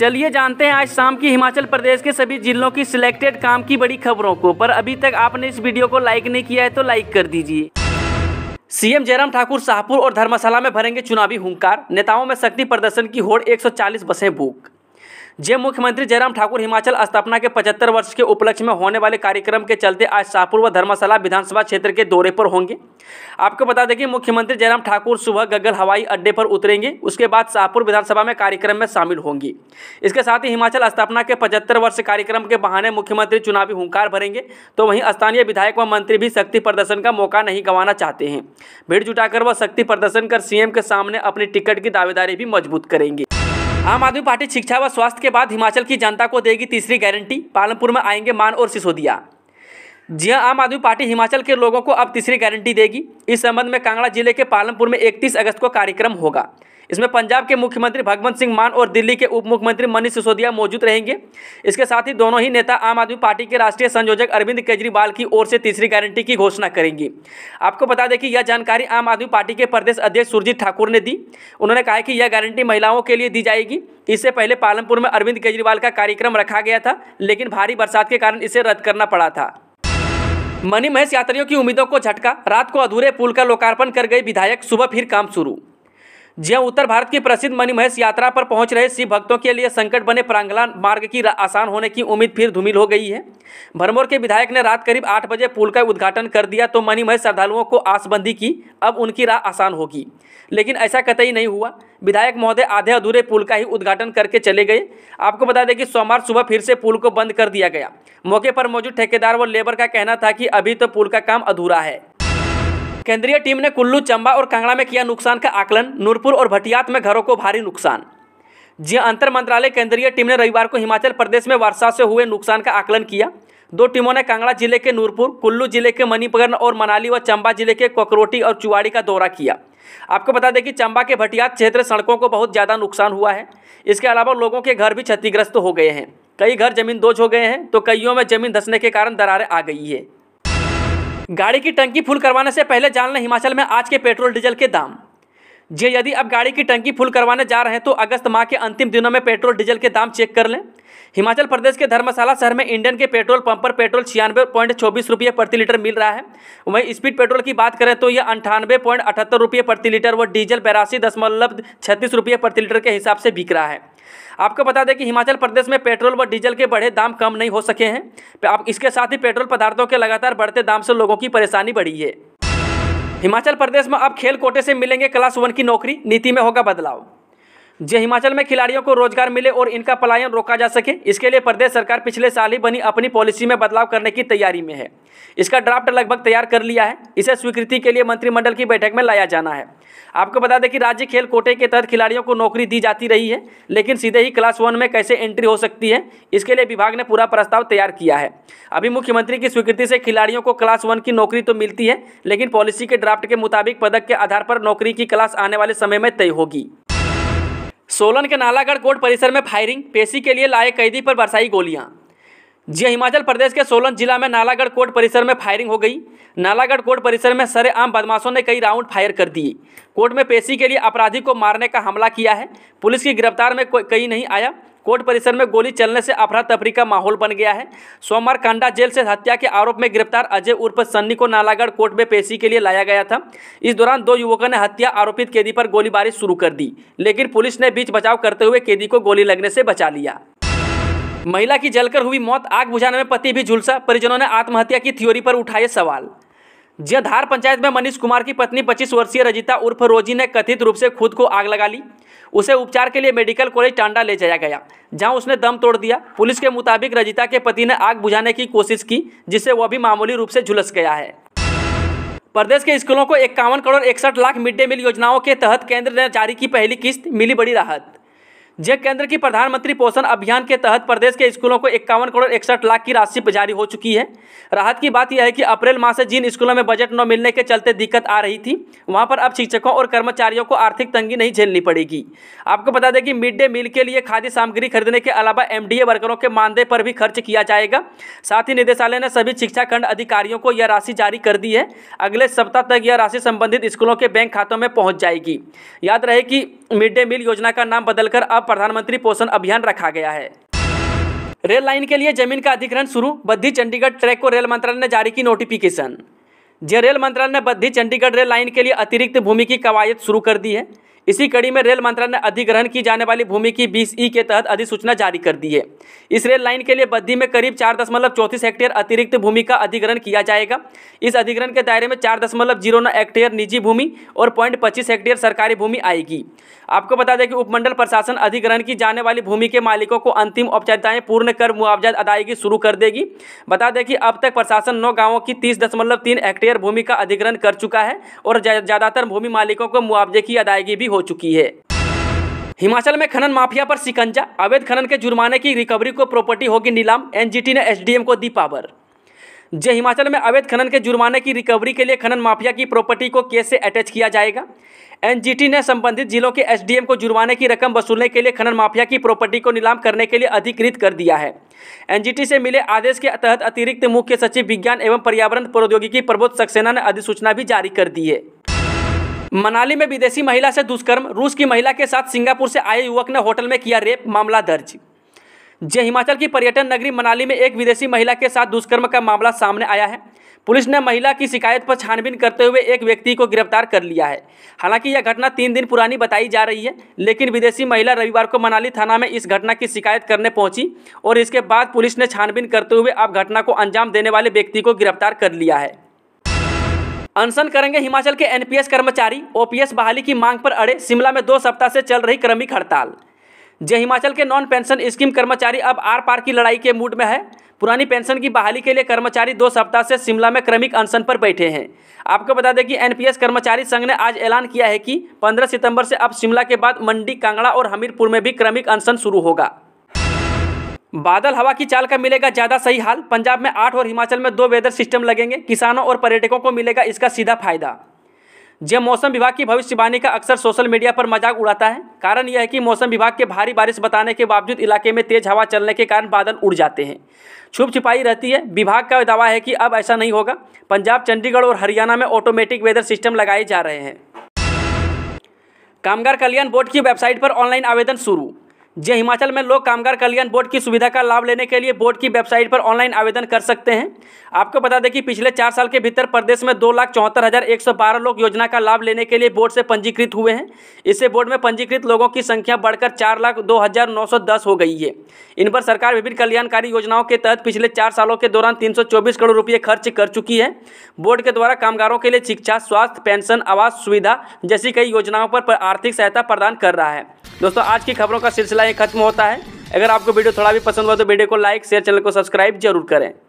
चलिए जानते हैं आज शाम की हिमाचल प्रदेश के सभी जिलों की सिलेक्टेड काम की बड़ी खबरों को पर अभी तक आपने इस वीडियो को लाइक नहीं किया है तो लाइक कर दीजिए सीएम जयराम ठाकुर शाहपुर और धर्मशाला में भरेंगे चुनावी हुंकार नेताओं में शक्ति प्रदर्शन की होड़ 140 बसें बुक जे मुख्यमंत्री जयराम ठाकुर हिमाचल स्थापना के 75 वर्ष के उपलक्ष्य में होने वाले कार्यक्रम के चलते आज शाहपुर व धर्मशाला विधानसभा क्षेत्र के दौरे पर होंगे आपको बता दें कि मुख्यमंत्री जयराम ठाकुर सुबह गगल हवाई अड्डे पर उतरेंगे उसके बाद शाहपुर विधानसभा में कार्यक्रम में शामिल होंगी इसके साथ ही हिमाचल स्थापना के पचहत्तर वर्ष कार्यक्रम के बहाने मुख्यमंत्री चुनावी हुंकार भरेंगे तो वहीं स्थानीय विधायक व मंत्री भी शक्ति प्रदर्शन का मौका नहीं गंवाना चाहते हैं भीड़ जुटाकर वह शक्ति प्रदर्शन कर सीएम के सामने अपनी टिकट की दावेदारी भी मजबूत करेंगे आम आदमी पार्टी शिक्षा व स्वास्थ्य के बाद हिमाचल की जनता को देगी तीसरी गारंटी पालमपुर में आएंगे मान और सिसोदिया जी हाँ आम आदमी पार्टी हिमाचल के लोगों को अब तीसरी गारंटी देगी इस संबंध में कांगड़ा जिले के पालमपुर में 31 अगस्त को कार्यक्रम होगा इसमें पंजाब के मुख्यमंत्री भगवंत सिंह मान और दिल्ली के उप मुख्यमंत्री मनीष सिसोदिया मौजूद रहेंगे इसके साथ ही दोनों ही नेता आम आदमी पार्टी के राष्ट्रीय संयोजक अरविंद केजरीवाल की ओर से तीसरी गारंटी की घोषणा करेंगी आपको बता दें कि यह जानकारी आम आदमी पार्टी के प्रदेश अध्यक्ष सुरजीत ठाकुर ने दी उन्होंने कहा कि यह गारंटी महिलाओं के लिए दी जाएगी इससे पहले पालमपुर में अरविंद केजरीवाल का कार्यक्रम रखा गया था लेकिन भारी बरसात के कारण इसे रद्द करना पड़ा था मनी महेश यात्रियों की उम्मीदों को झटका रात को अधूरे पुल का लोकार्पण कर गए विधायक सुबह फिर काम शुरू जी उत्तर भारत की प्रसिद्ध मणिमहेश यात्रा पर पहुंच रहे शिव भक्तों के लिए संकट बने प्रांगला मार्ग की आसान होने की उम्मीद फिर धूमिल हो गई है भरमौर के विधायक ने रात करीब आठ बजे पुल का उद्घाटन कर दिया तो मणिमहेश श्रद्धालुओं को आसबंदी की अब उनकी राह आसान होगी लेकिन ऐसा कतई नहीं हुआ विधायक महोदय आधे अधूरे पुल का ही उद्घाटन करके चले गए आपको बता दें कि सोमवार सुबह फिर से पुल को बंद कर दिया गया मौके पर मौजूद ठेकेदार व लेबर का कहना था कि अभी तो पुल का काम अधूरा है केंद्रीय टीम ने कुल्लू चंबा और कांगड़ा में किया नुकसान का आकलन नूरपुर और भटियात में घरों को भारी नुकसान जी अंतर मंत्रालय केंद्रीय टीम ने रविवार को हिमाचल प्रदेश में वर्षा से हुए नुकसान का आकलन किया दो टीमों ने कांगड़ा जिले के नूरपुर कुल्लू जिले के मणिपगन और मनाली व चंबा जिले के कोकरोटी और चुवाड़ी का दौरा किया आपको बता दें कि चंबा के भटियात क्षेत्र सड़कों को बहुत ज़्यादा नुकसान हुआ है इसके अलावा लोगों के घर भी क्षतिग्रस्त हो गए हैं कई घर जमीन दोज हो गए हैं तो कईयों में जमीन धंसने के कारण दरारें आ गई है गाड़ी की टंकी फुल करवाने से पहले जान लें हिमाचल में आज के पेट्रोल डीजल के दाम जी यदि आप गाड़ी की टंकी फुल करवाने जा रहे हैं तो अगस्त माह के अंतिम दिनों में पेट्रोल डीजल के दाम चेक कर लें हिमाचल प्रदेश के धर्मशाला शहर में इंडियन के पेट्रोल पंप पर पेट्रोल छियानवे पॉइंट चौबीस रुपये प्रति लीटर मिल रहा है वहीं स्पीड पेट्रोल की बात करें तो यह अंठानवे पॉइंट अठहत्तर रुपये प्रति लीटर व डीजल बेरासी दशमलव छत्तीस रुपये प्रति लीटर के हिसाब से बिक रहा है आपको बता दें कि हिमाचल प्रदेश में पेट्रोल व डीजल के बढ़े दाम कम नहीं हो सके हैं आप इसके साथ ही पेट्रोल पदार्थों के लगातार बढ़ते दाम से लोगों की परेशानी बढ़ी है हिमाचल प्रदेश में अब खेल कोटे से मिलेंगे क्लास वन की नौकरी नीति में होगा बदलाव जे हिमाचल में खिलाड़ियों को रोजगार मिले और इनका पलायन रोका जा सके इसके लिए प्रदेश सरकार पिछले साल ही बनी अपनी पॉलिसी में बदलाव करने की तैयारी में है इसका ड्राफ्ट लगभग तैयार कर लिया है इसे स्वीकृति के लिए मंत्रिमंडल की बैठक में लाया जाना है आपको बता दें कि राज्य खेल कोटे के तहत खिलाड़ियों को नौकरी दी जाती रही है लेकिन सीधे ही क्लास वन में कैसे एंट्री हो सकती है इसके लिए विभाग ने पूरा प्रस्ताव तैयार किया है अभी मुख्यमंत्री की स्वीकृति से खिलाड़ियों को क्लास वन की नौकरी तो मिलती है लेकिन पॉलिसी के ड्राफ्ट के मुताबिक पदक के आधार पर नौकरी की क्लास आने वाले समय में तय होगी सोलन के नालागढ़ कोर्ट परिसर में फायरिंग पेशी के लिए लाए कैदी पर बरसाई गोलियां जी हिमाचल प्रदेश के सोलन जिला में नालागढ़ कोर्ट परिसर में फायरिंग हो गई नालागढ़ कोर्ट परिसर में सरेआम बदमाशों ने कई राउंड फायर कर दिए कोर्ट में पेशी के लिए अपराधी को मारने का हमला किया है पुलिस की गिरफ्तार में कोई कहीं नहीं आया कोर्ट परिसर में गोली चलने से अफरा तफरी का माहौल बन गया है सोमवार कांडा जेल से हत्या के आरोप में गिरफ्तार अजय उर्फ सन्नी को नालागढ़ कोर्ट में पेशी के लिए लाया गया था इस दौरान दो युवकों ने हत्या आरोपित कैदी पर गोलीबारी शुरू कर दी लेकिन पुलिस ने बीच बचाव करते हुए कैदी को गोली लगने से बचा लिया महिला की जलकर हुई मौत आग बुझाने में पति भी झुलसा परिजनों ने आत्महत्या की थ्योरी पर उठाए सवाल जयधार पंचायत में मनीष कुमार की पत्नी पच्चीस वर्षीय रजिता उर्फ रोजी ने कथित रूप से खुद को आग लगा ली उसे उपचार के लिए मेडिकल कॉलेज टांडा ले जाया गया जहां उसने दम तोड़ दिया पुलिस के मुताबिक रजिता के पति ने आग बुझाने की कोशिश की जिससे वह भी मामूली रूप से झुलस गया है प्रदेश के स्कूलों को इक्यावन करोड़ इकसठ लाख मिड डे मील योजनाओं के तहत केंद्र ने जारी की पहली किस्त मिली बड़ी राहत जे केंद्र की प्रधानमंत्री पोषण अभियान के तहत प्रदेश के स्कूलों को इक्यावन करोड़ इकसठ लाख की राशि जारी हो चुकी है राहत की बात यह है कि अप्रैल माह से जिन स्कूलों में बजट न मिलने के चलते दिक्कत आ रही थी वहां पर अब शिक्षकों और कर्मचारियों को आर्थिक तंगी नहीं झेलनी पड़ेगी आपको बता दें कि मिड डे मील के लिए खाद्य सामग्री खरीदने के अलावा एम वर्करों के मानदेय पर भी खर्च किया जाएगा साथ ही निदेशालय ने सभी शिक्षा खंड अधिकारियों को यह राशि जारी कर दी है अगले सप्ताह तक यह राशि संबंधित स्कूलों के बैंक खातों में पहुँच जाएगी याद रहे कि मिड डे मील योजना का नाम बदलकर अब प्रधानमंत्री पोषण अभियान रखा गया है रेल लाइन के लिए जमीन का अधिग्रहण शुरू बद्दी चंडीगढ़ ट्रैक को रेल मंत्रालय ने जारी की नोटिफिकेशन जे रेल मंत्रालय ने बद्दी चंडीगढ़ रेल लाइन के लिए अतिरिक्त भूमि की कवायद शुरू कर दी है इसी कड़ी में रेल मंत्रालय ने अधिग्रहण की जाने वाली भूमि की बीस ई के तहत अधिसूचना जारी कर दी है इस रेल लाइन के लिए बद्दी में करीब चार दशमलव चौंतीस हेक्टेयर अतिरिक्त भूमि का अधिग्रहण किया जाएगा इस अधिग्रहण के दायरे में चार दशमलव जीरो नौ हेक्टेयर निजी भूमि और पॉइंट पच्चीस हेक्टेयर सरकारी भूमि आएगी आपको बता दें कि उपमंडल प्रशासन अधिग्रहण की जाने वाली भूमि के मालिकों को अंतिम औपचारिकताएं पूर्ण कर मुआवजा अदायगी शुरू कर देगी बता दें कि अब तक प्रशासन नौ गांवों की तीस दशमलव तीन हेक्टेयर भूमि का अधिग्रहण कर चुका है और ज़्यादातर भूमि मालिकों को मुआवजे की अदायगी भी हो चुकी है हिमाचल में खनन माफिया पर शिकंजा अवैध खनन के जुर्माने की रिकवरी को प्रॉपर्टी होगी नीलाम एनजीटी ने एसडीएम को दी पावर जय हिमाचल में अवैध खनन के जुर्माने की रिकवरी के लिए खनन माफिया की प्रॉपर्टी को केस से अटैच किया जाएगा एनजीटी ने संबंधित जिलों के एसडीएम को जुर्माने की रकम वसूलने के लिए खनन माफिया की प्रॉपर्टी को नीलाम करने के लिए अधिकृत कर दिया है एनजीटी से मिले आदेश के तहत अतिरिक्त मुख्य सचिव विज्ञान एवं पर्यावरण प्रौद्योगिकी प्रबोध सक्सेना ने अधिसूचना भी जारी कर दी है मनाली में विदेशी महिला से दुष्कर्म रूस की महिला के साथ सिंगापुर से आए युवक ने होटल में किया रेप मामला दर्ज जय हिमाचल की पर्यटन नगरी मनाली में एक विदेशी महिला के साथ दुष्कर्म का मामला सामने आया है पुलिस ने महिला की शिकायत पर छानबीन करते हुए एक व्यक्ति को गिरफ्तार कर लिया है हालांकि यह घटना तीन दिन पुरानी बताई जा रही है लेकिन विदेशी महिला रविवार को मनाली थाना में इस घटना की शिकायत करने पहुंची और इसके बाद पुलिस ने छानबीन करते हुए अब घटना को अंजाम देने वाले व्यक्ति को गिरफ्तार कर लिया है अनशन करेंगे हिमाचल के एनपीएस कर्मचारी ओपीएस बहाली की मांग पर अड़े शिमला में दो सप्ताह से चल रही क्रमिक हड़ताल जय हिमाचल के नॉन पेंशन स्कीम कर्मचारी अब आर पार की लड़ाई के मूड में है पुरानी पेंशन की बहाली के लिए कर्मचारी दो सप्ताह से शिमला में क्रमिक अनशन पर बैठे हैं आपको बता दें कि एनपीएस कर्मचारी संघ ने आज ऐलान किया है कि 15 सितंबर से अब शिमला के बाद मंडी कांगड़ा और हमीरपुर में भी क्रमिक अनशन शुरू होगा बादल हवा की चाल का मिलेगा ज्यादा सही हाल पंजाब में आठ और हिमाचल में दो वेदर सिस्टम लगेंगे किसानों और पर्यटकों को मिलेगा इसका सीधा फायदा जब मौसम विभाग की भविष्यवाणी का अक्सर सोशल मीडिया पर मजाक उड़ाता है कारण यह है कि मौसम विभाग के भारी बारिश बताने के बावजूद इलाके में तेज हवा चलने के कारण बादल उड़ जाते हैं छुप छिपाई रहती है विभाग का दावा है कि अब ऐसा नहीं होगा पंजाब चंडीगढ़ और हरियाणा में ऑटोमेटिक वेदर सिस्टम लगाए जा रहे हैं कामगार कल्याण बोर्ड की वेबसाइट पर ऑनलाइन आवेदन शुरू जे हिमाचल में लोग कामगार कल्याण बोर्ड की सुविधा का लाभ लेने के लिए बोर्ड की वेबसाइट पर ऑनलाइन आवेदन कर सकते हैं आपको बता दें कि पिछले चार साल के भीतर प्रदेश में दो लाख चौहत्तर हज़ार एक सौ बारह लोग योजना का लाभ लेने के लिए बोर्ड से पंजीकृत हुए हैं इससे बोर्ड में पंजीकृत लोगों की संख्या बढ़कर चार लाख दो हज़ार नौ सौ दस हो गई है इन पर सरकार विभिन्न कल्याणकारी योजनाओं के तहत पिछले चार सालों के दौरान तीन सौ चौबीस करोड़ रुपये खर्च कर चुकी है बोर्ड के द्वारा कामगारों के लिए शिक्षा स्वास्थ्य पेंशन आवास सुविधा जैसी कई योजनाओं पर, पर आर्थिक सहायता प्रदान कर रहा है दोस्तों आज की खबरों का सिलसिला ये खत्म होता है अगर आपको वीडियो थोड़ा भी पसंद हुआ तो वीडियो को लाइक शेयर चैनल को सब्सक्राइब जरूर करें